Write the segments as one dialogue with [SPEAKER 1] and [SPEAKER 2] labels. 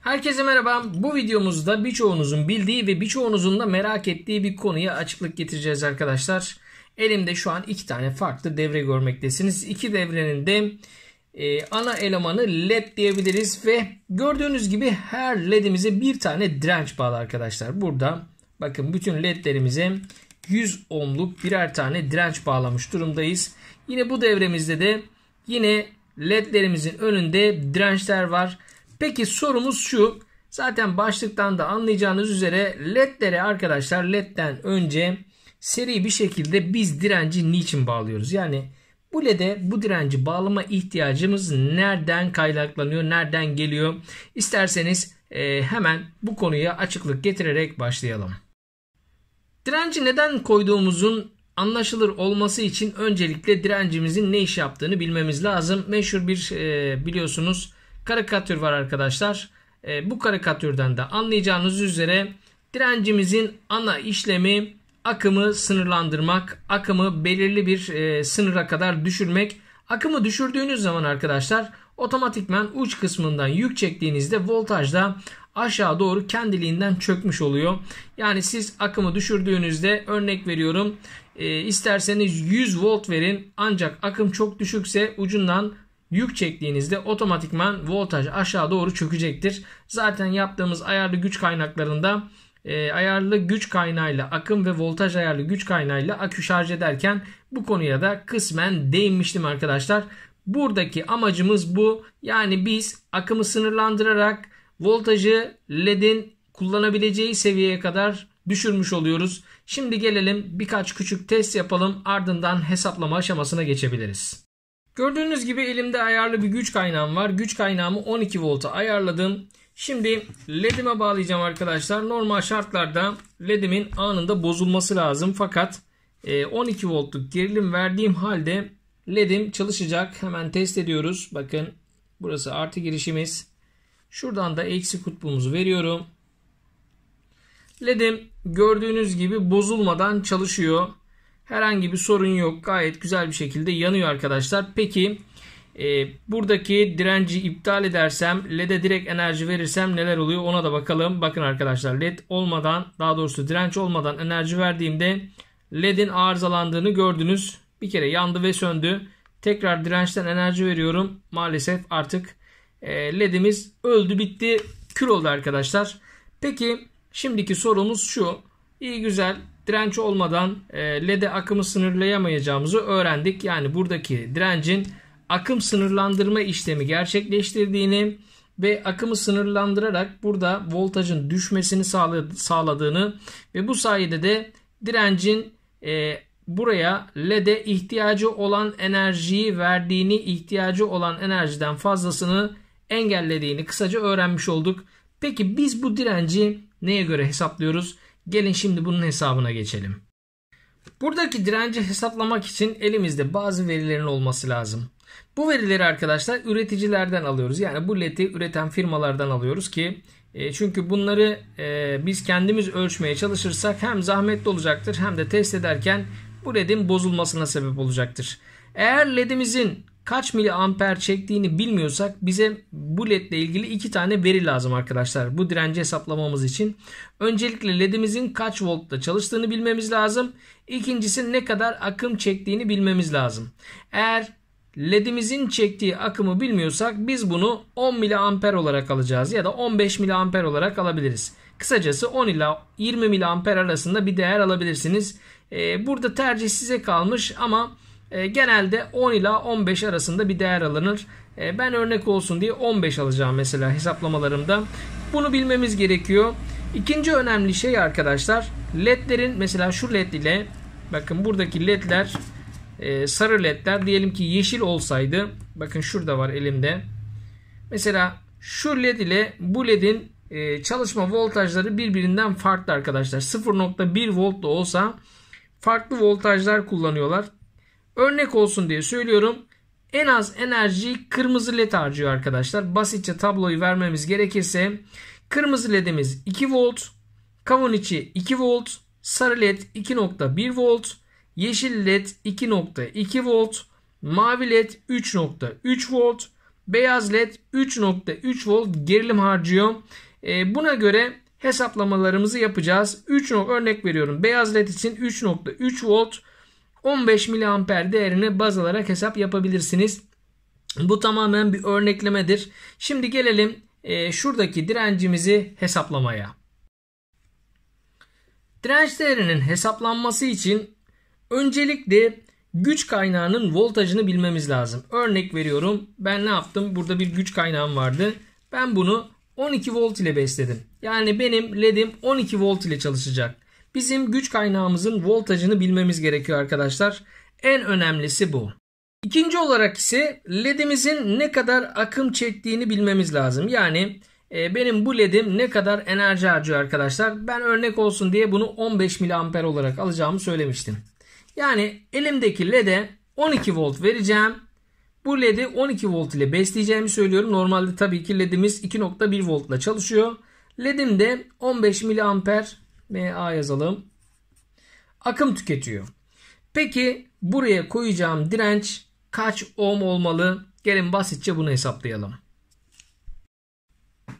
[SPEAKER 1] Herkese merhaba. Bu videomuzda birçoğunuzun bildiği ve birçoğunuzun da merak ettiği bir konuya açıklık getireceğiz arkadaşlar. Elimde şu an iki tane farklı devre görmektesiniz. İki devrenin de e, ana elemanı led diyebiliriz ve gördüğünüz gibi her ledimize bir tane direnç bağlı arkadaşlar. Burada bakın bütün ledlerimize 100 ohmluk birer tane direnç bağlamış durumdayız. Yine bu devremizde de yine ledlerimizin önünde dirençler var. Peki sorumuz şu. Zaten başlıktan da anlayacağınız üzere ledlere arkadaşlar ledden önce seri bir şekilde biz direnci niçin bağlıyoruz? Yani bu LED'e bu direnci bağlama ihtiyacımız nereden kaynaklanıyor, nereden geliyor? İsterseniz e, hemen bu konuya açıklık getirerek başlayalım. Direnci neden koyduğumuzun anlaşılır olması için öncelikle direncimizin ne iş yaptığını bilmemiz lazım. Meşhur bir e, biliyorsunuz karikatür var arkadaşlar. E, bu karikatürden de anlayacağınız üzere direncimizin ana işlemi akımı sınırlandırmak, akımı belirli bir e, sınıra kadar düşürmek. Akımı düşürdüğünüz zaman arkadaşlar otomatikmen uç kısmından yük çektiğinizde voltajda aşağı doğru kendiliğinden çökmüş oluyor. Yani siz akımı düşürdüğünüzde örnek veriyorum e, isterseniz 100 volt verin ancak akım çok düşükse ucundan yük çektiğinizde otomatikman voltaj aşağı doğru çökecektir. Zaten yaptığımız ayarlı güç kaynaklarında e, ayarlı güç kaynağıyla akım ve voltaj ayarlı güç kaynağıyla akü şarj ederken bu konuya da kısmen değinmiştim arkadaşlar. Buradaki amacımız bu. Yani biz akımı sınırlandırarak voltajı LED'in kullanabileceği seviyeye kadar düşürmüş oluyoruz. Şimdi gelelim birkaç küçük test yapalım ardından hesaplama aşamasına geçebiliriz. Gördüğünüz gibi elimde ayarlı bir güç kaynağım var. Güç kaynağımı 12 volta ayarladım. Şimdi ledime bağlayacağım arkadaşlar. Normal şartlarda ledimin anında bozulması lazım. Fakat 12 e, voltluk gerilim verdiğim halde ledim çalışacak. Hemen test ediyoruz. Bakın burası artı girişimiz. Şuradan da eksi kutbumuzu veriyorum. Ledim gördüğünüz gibi bozulmadan çalışıyor. Herhangi bir sorun yok. Gayet güzel bir şekilde yanıyor arkadaşlar. Peki e, buradaki direnci iptal edersem LED'e direkt enerji verirsem neler oluyor ona da bakalım. Bakın arkadaşlar LED olmadan daha doğrusu direnç olmadan enerji verdiğimde LED'in arızalandığını gördünüz. Bir kere yandı ve söndü. Tekrar dirençten enerji veriyorum. Maalesef artık e, LED'imiz öldü bitti kül oldu arkadaşlar. Peki şimdiki sorumuz şu. İyi güzel direnç olmadan e, LED'e akımı sınırlayamayacağımızı öğrendik. Yani buradaki direncin akım sınırlandırma işlemi gerçekleştirdiğini ve akımı sınırlandırarak burada voltajın düşmesini sağladığını ve bu sayede de direncin e, buraya LED'e ihtiyacı olan enerjiyi verdiğini, ihtiyacı olan enerjiden fazlasını engellediğini kısaca öğrenmiş olduk. Peki biz bu direnci neye göre hesaplıyoruz? Gelin şimdi bunun hesabına geçelim. Buradaki direnci hesaplamak için elimizde bazı verilerin olması lazım. Bu verileri arkadaşlar üreticilerden alıyoruz. Yani bu ledi üreten firmalardan alıyoruz ki e, çünkü bunları e, biz kendimiz ölçmeye çalışırsak hem zahmetli olacaktır hem de test ederken bu ledin bozulmasına sebep olacaktır. Eğer ledimizin kaç miliamper çektiğini bilmiyorsak bize bu led ile ilgili iki tane veri lazım arkadaşlar. Bu direnci hesaplamamız için. Öncelikle ledimizin kaç voltta çalıştığını bilmemiz lazım. İkincisi ne kadar akım çektiğini bilmemiz lazım. Eğer ledimizin çektiği akımı bilmiyorsak biz bunu 10 miliamper olarak alacağız ya da 15 miliamper olarak alabiliriz. Kısacası 10 ila 20 miliamper arasında bir değer alabilirsiniz. Ee, burada tercih size kalmış ama e, genelde 10 ila 15 arasında bir değer alınır. E, ben örnek olsun diye 15 alacağım mesela hesaplamalarımda. Bunu bilmemiz gerekiyor. İkinci önemli şey arkadaşlar ledlerin mesela şu led ile bakın buradaki ledler e, sarı ledler diyelim ki yeşil olsaydı bakın şurada var elimde. Mesela şu led ile bu ledin çalışma voltajları birbirinden farklı arkadaşlar. 0.1 volt da olsa farklı voltajlar kullanıyorlar. Örnek olsun diye söylüyorum. En az enerjiyi kırmızı led harcıyor arkadaşlar. Basitçe tabloyu vermemiz gerekirse kırmızı ledimiz 2 volt, kavun içi 2 volt, sarı led 2.1 volt, yeşil led 2.2 volt, mavi led 3.3 volt, beyaz led 3.3 volt gerilim harcıyor. E, buna göre hesaplamalarımızı yapacağız. 3 örnek veriyorum. Beyaz led için 3.3 volt, 15 miliamper değerini baz alarak hesap yapabilirsiniz. Bu tamamen bir örneklemedir. Şimdi gelelim e, şuradaki direncimizi hesaplamaya. Direnç değerinin hesaplanması için öncelikle güç kaynağının voltajını bilmemiz lazım. Örnek veriyorum ben ne yaptım? Burada bir güç kaynağım vardı. Ben bunu 12 volt ile besledim. Yani benim ledim 12 volt ile çalışacak. Bizim güç kaynağımızın voltajını bilmemiz gerekiyor arkadaşlar. En önemlisi bu. İkinci olarak ise ledimizin ne kadar akım çektiğini bilmemiz lazım. Yani e, benim bu ledim ne kadar enerji harcıyor arkadaşlar. Ben örnek olsun diye bunu 15 mAh olarak alacağımı söylemiştim. Yani elimdeki lede 12 volt vereceğim. Bu ledi 12 volt ile besleyeceğimi söylüyorum. Normalde tabii ki ledimiz 2.1 volt ile çalışıyor. Ledim de 15 mAh MA yazalım. Akım tüketiyor. Peki buraya koyacağım direnç kaç ohm olmalı? Gelin basitçe bunu hesaplayalım.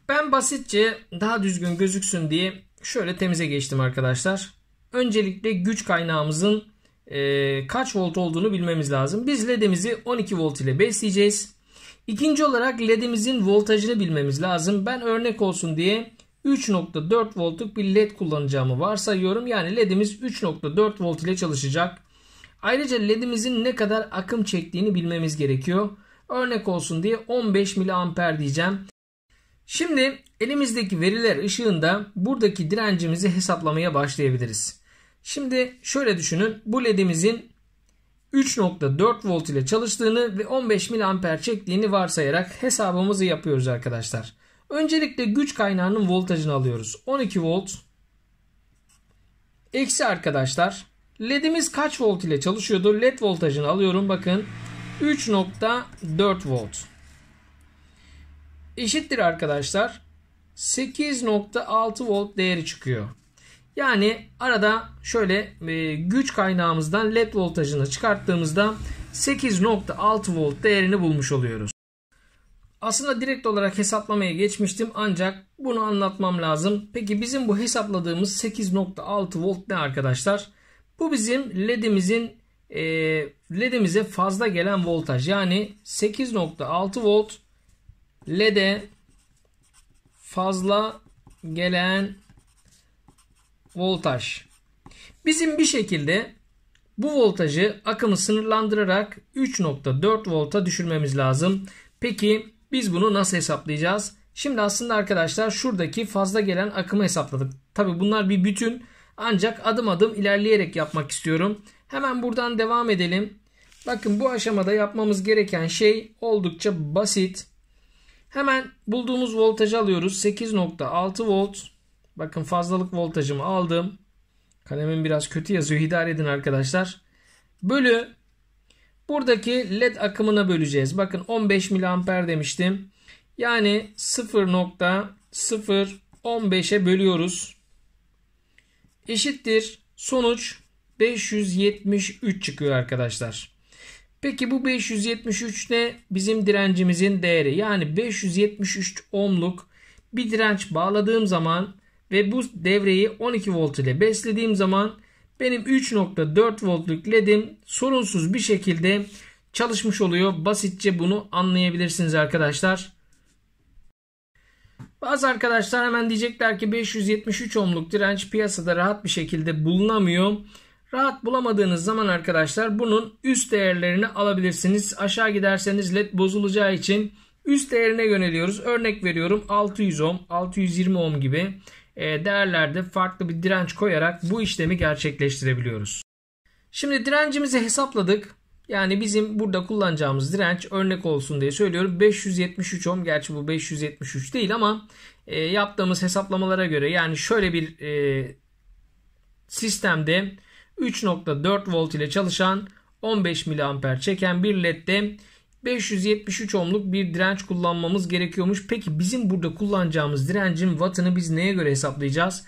[SPEAKER 1] Ben basitçe daha düzgün gözüksün diye şöyle temize geçtim arkadaşlar. Öncelikle güç kaynağımızın e, kaç volt olduğunu bilmemiz lazım. Biz ledimizi 12 volt ile besleyeceğiz. İkinci olarak ledimizin voltajını bilmemiz lazım. Ben örnek olsun diye 3.4 voltluk bir led kullanacağımı varsayıyorum. Yani ledimiz 3.4 volt ile çalışacak. Ayrıca ledimizin ne kadar akım çektiğini bilmemiz gerekiyor. Örnek olsun diye 15 miliamper diyeceğim. Şimdi elimizdeki veriler ışığında buradaki direncimizi hesaplamaya başlayabiliriz. Şimdi şöyle düşünün. Bu ledimizin 3.4 volt ile çalıştığını ve 15 miliamper çektiğini varsayarak hesabımızı yapıyoruz arkadaşlar. Öncelikle güç kaynağının voltajını alıyoruz. 12 volt. Eksi arkadaşlar. LED'imiz kaç volt ile çalışıyordu? LED voltajını alıyorum. Bakın 3.4 volt. Eşittir arkadaşlar. 8.6 volt değeri çıkıyor. Yani arada şöyle e, güç kaynağımızdan led voltajını çıkarttığımızda 8.6 volt değerini bulmuş oluyoruz. Aslında direkt olarak hesaplamaya geçmiştim ancak bunu anlatmam lazım. Peki bizim bu hesapladığımız 8.6 volt ne arkadaşlar? Bu bizim ledimizin e, ledimize fazla gelen voltaj. Yani 8.6 volt lede fazla gelen voltaj. Bizim bir şekilde bu voltajı akımı sınırlandırarak 3.4 volta düşürmemiz lazım. Peki biz bunu nasıl hesaplayacağız? Şimdi aslında arkadaşlar şuradaki fazla gelen akımı hesapladık. Tabi bunlar bir bütün ancak adım adım ilerleyerek yapmak istiyorum. Hemen buradan devam edelim. Bakın bu aşamada yapmamız gereken şey oldukça basit. Hemen bulduğumuz voltajı alıyoruz. 8.6 volt. Bakın fazlalık voltajımı aldım. Kalemim biraz kötü yazıyor. İdare edin arkadaşlar. Bölü Buradaki led akımına böleceğiz. Bakın 15 miliamper demiştim. Yani 0.015'e bölüyoruz. Eşittir. Sonuç 573 çıkıyor arkadaşlar. Peki bu 573 ne? Bizim direncimizin değeri. Yani 573 ohmluk bir direnç bağladığım zaman ve bu devreyi 12 volt ile beslediğim zaman benim 3.4 voltluk ledim sorunsuz bir şekilde çalışmış oluyor. Basitçe bunu anlayabilirsiniz arkadaşlar. Bazı arkadaşlar hemen diyecekler ki 573 ohmluk direnç piyasada rahat bir şekilde bulunamıyor. Rahat bulamadığınız zaman arkadaşlar bunun üst değerlerini alabilirsiniz. Aşağı giderseniz led bozulacağı için üst değerine yöneliyoruz. Örnek veriyorum 600 ohm, 620 ohm gibi. E, değerlerde farklı bir direnç koyarak bu işlemi gerçekleştirebiliyoruz. Şimdi direncimizi hesapladık. Yani bizim burada kullanacağımız direnç örnek olsun diye söylüyorum 573 ohm. Gerçi bu 573 değil ama e, yaptığımız hesaplamalara göre yani şöyle bir e, sistemde 3.4 volt ile çalışan 15 miliamper çeken bir ledde 573 ohmluk bir direnç kullanmamız gerekiyormuş. Peki bizim burada kullanacağımız direncin wattını biz neye göre hesaplayacağız?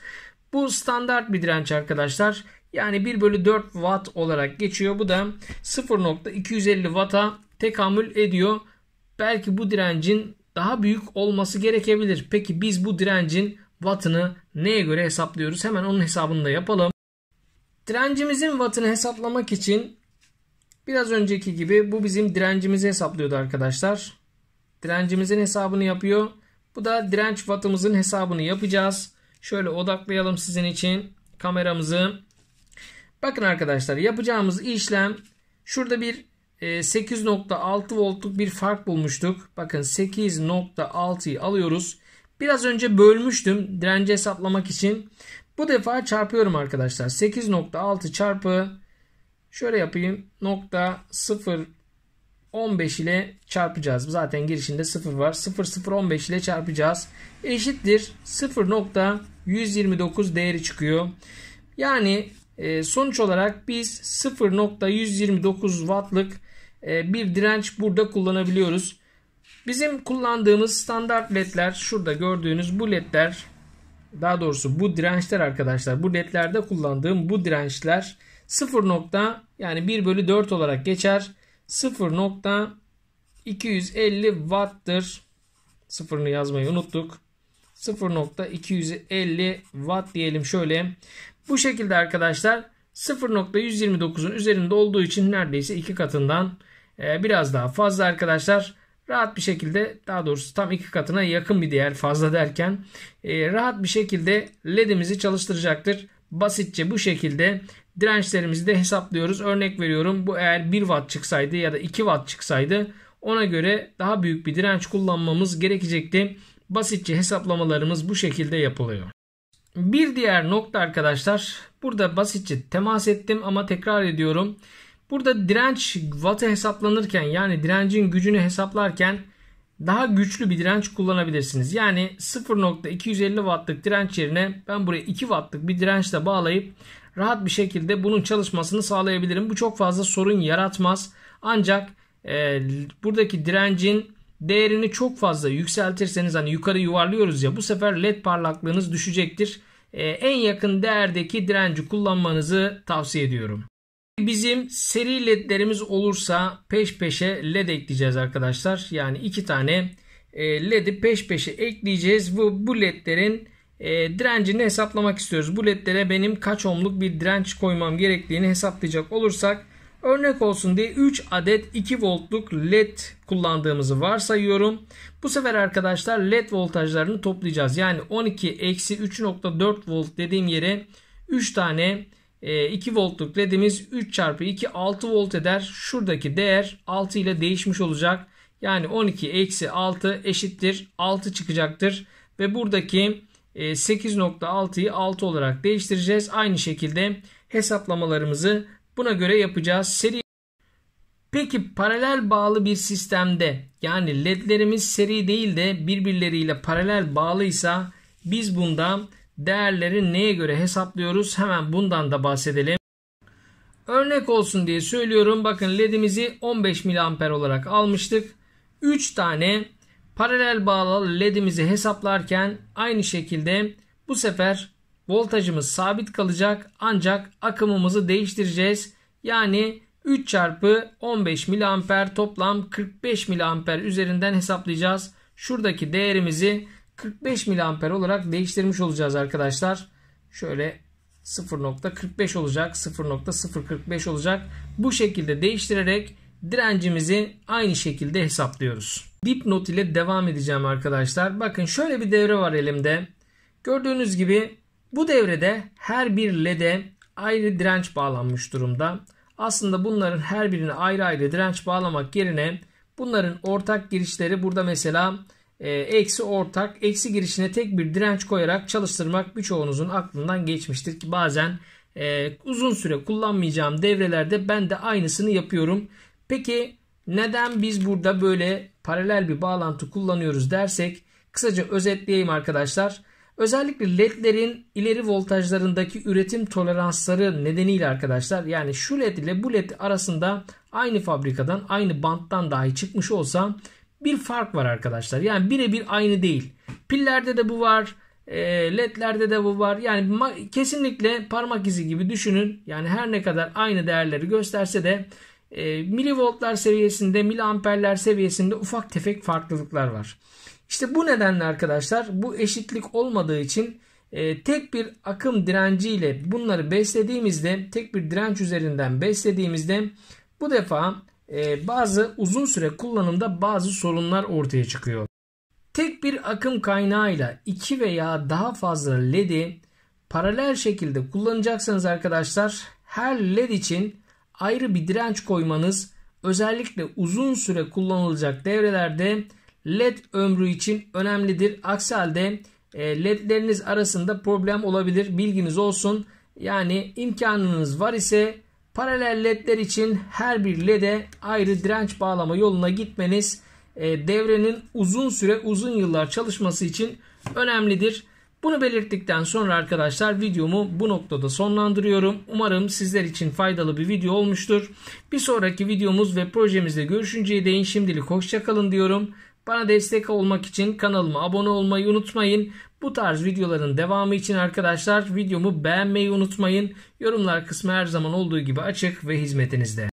[SPEAKER 1] Bu standart bir direnç arkadaşlar. Yani 1 bölü 4 watt olarak geçiyor. Bu da 0.250 watt'a tekamül ediyor. Belki bu direncin daha büyük olması gerekebilir. Peki biz bu direncin wattını neye göre hesaplıyoruz? Hemen onun hesabını da yapalım. Direncimizin wattını hesaplamak için Biraz önceki gibi bu bizim direncimizi hesaplıyordu arkadaşlar. Direncimizin hesabını yapıyor. Bu da direnç wattımızın hesabını yapacağız. Şöyle odaklayalım sizin için kameramızı. Bakın arkadaşlar yapacağımız işlem şurada bir 8.6 e, voltluk bir fark bulmuştuk. Bakın 8.6'yı alıyoruz. Biraz önce bölmüştüm direnci hesaplamak için. Bu defa çarpıyorum arkadaşlar. 8.6 çarpı Şöyle yapayım. Nokta 0 15 ile çarpacağız. Zaten girişinde 0 var. 0 0 15 ile çarpacağız. Eşittir 0.129 değeri çıkıyor. Yani e, sonuç olarak biz 0.129 wattlık e, bir direnç burada kullanabiliyoruz. Bizim kullandığımız standart ledler şurada gördüğünüz bu ledler daha doğrusu bu dirençler arkadaşlar bu ledlerde kullandığım bu dirençler 0. yani 1 bölü 4 olarak geçer. 0.250 watt'tır. Sıfırını yazmayı unuttuk. 0.250 watt diyelim şöyle. Bu şekilde arkadaşlar 0.129'un üzerinde olduğu için neredeyse iki katından e, biraz daha fazla arkadaşlar. Rahat bir şekilde daha doğrusu tam iki katına yakın bir değer fazla derken e, rahat bir şekilde ledimizi çalıştıracaktır. Basitçe bu şekilde dirençlerimizi de hesaplıyoruz. Örnek veriyorum bu eğer 1 watt çıksaydı ya da 2 watt çıksaydı ona göre daha büyük bir direnç kullanmamız gerekecekti. Basitçe hesaplamalarımız bu şekilde yapılıyor. Bir diğer nokta arkadaşlar burada basitçe temas ettim ama tekrar ediyorum. Burada direnç wattı hesaplanırken yani direncin gücünü hesaplarken daha güçlü bir direnç kullanabilirsiniz. Yani 0.250 wattlık direnç yerine ben buraya 2 wattlık bir dirençle bağlayıp rahat bir şekilde bunun çalışmasını sağlayabilirim. Bu çok fazla sorun yaratmaz. Ancak e, buradaki direncin değerini çok fazla yükseltirseniz hani yukarı yuvarlıyoruz ya bu sefer led parlaklığınız düşecektir. E, en yakın değerdeki direnci kullanmanızı tavsiye ediyorum. Bizim seri ledlerimiz olursa peş peşe led ekleyeceğiz arkadaşlar. Yani iki tane e, led'i peş peşe ekleyeceğiz. Bu, bu ledlerin e, direncini hesaplamak istiyoruz. Bu ledlere benim kaç ohmluk bir direnç koymam gerektiğini hesaplayacak olursak örnek olsun diye 3 adet 2 voltluk led kullandığımızı varsayıyorum. Bu sefer arkadaşlar led voltajlarını toplayacağız. Yani 12 eksi 3.4 volt dediğim yere 3 tane 2 e, voltluk ledimiz 3 çarpı 2 6 volt eder. Şuradaki değer 6 ile değişmiş olacak. Yani 12 eksi 6 eşittir 6 çıkacaktır. Ve buradaki 8.6'yı ee, 6 olarak değiştireceğiz. Aynı şekilde hesaplamalarımızı buna göre yapacağız. Seri Peki paralel bağlı bir sistemde yani ledlerimiz seri değil de birbirleriyle paralel bağlıysa biz bundan değerleri neye göre hesaplıyoruz? Hemen bundan da bahsedelim. Örnek olsun diye söylüyorum. Bakın ledimizi 15 mAh olarak almıştık. 3 tane Paralel bağlı ledimizi hesaplarken aynı şekilde bu sefer voltajımız sabit kalacak ancak akımımızı değiştireceğiz. Yani 3 çarpı 15 miliamper toplam 45 miliamper üzerinden hesaplayacağız. Şuradaki değerimizi 45 miliamper olarak değiştirmiş olacağız arkadaşlar. Şöyle 0.45 olacak 0.045 olacak. Bu şekilde değiştirerek direncimizi aynı şekilde hesaplıyoruz. Dip not ile devam edeceğim arkadaşlar. Bakın şöyle bir devre var elimde. Gördüğünüz gibi bu devrede her bir LED'e ayrı direnç bağlanmış durumda. Aslında bunların her birine ayrı ayrı direnç bağlamak yerine bunların ortak girişleri burada mesela e, eksi ortak eksi girişine tek bir direnç koyarak çalıştırmak birçoğunuzun aklından geçmiştir ki bazen e, uzun süre kullanmayacağım devrelerde ben de aynısını yapıyorum. Peki neden biz burada böyle paralel bir bağlantı kullanıyoruz dersek kısaca özetleyeyim arkadaşlar. Özellikle ledlerin ileri voltajlarındaki üretim toleransları nedeniyle arkadaşlar yani şu led ile bu led arasında aynı fabrikadan aynı banttan dahi çıkmış olsa bir fark var arkadaşlar. Yani birebir aynı değil. Pillerde de bu var. E, LED'lerde de bu var. Yani kesinlikle parmak izi gibi düşünün. Yani her ne kadar aynı değerleri gösterse de e, ee, milivoltlar seviyesinde, miliamperler seviyesinde ufak tefek farklılıklar var. İşte bu nedenle arkadaşlar bu eşitlik olmadığı için e, tek bir akım direnciyle bunları beslediğimizde, tek bir direnç üzerinden beslediğimizde bu defa e, bazı uzun süre kullanımda bazı sorunlar ortaya çıkıyor. Tek bir akım kaynağıyla iki veya daha fazla LED'i paralel şekilde kullanacaksanız arkadaşlar her led için ayrı bir direnç koymanız özellikle uzun süre kullanılacak devrelerde led ömrü için önemlidir. Aksi halde e, ledleriniz arasında problem olabilir. Bilginiz olsun. Yani imkanınız var ise paralel ledler için her bir lede ayrı direnç bağlama yoluna gitmeniz e, devrenin uzun süre uzun yıllar çalışması için önemlidir. Bunu belirttikten sonra arkadaşlar videomu bu noktada sonlandırıyorum. Umarım sizler için faydalı bir video olmuştur. Bir sonraki videomuz ve projemizde görüşünceye değin şimdilik hoşçakalın diyorum. Bana destek olmak için kanalıma abone olmayı unutmayın. Bu tarz videoların devamı için arkadaşlar videomu beğenmeyi unutmayın. Yorumlar kısmı her zaman olduğu gibi açık ve hizmetinizde.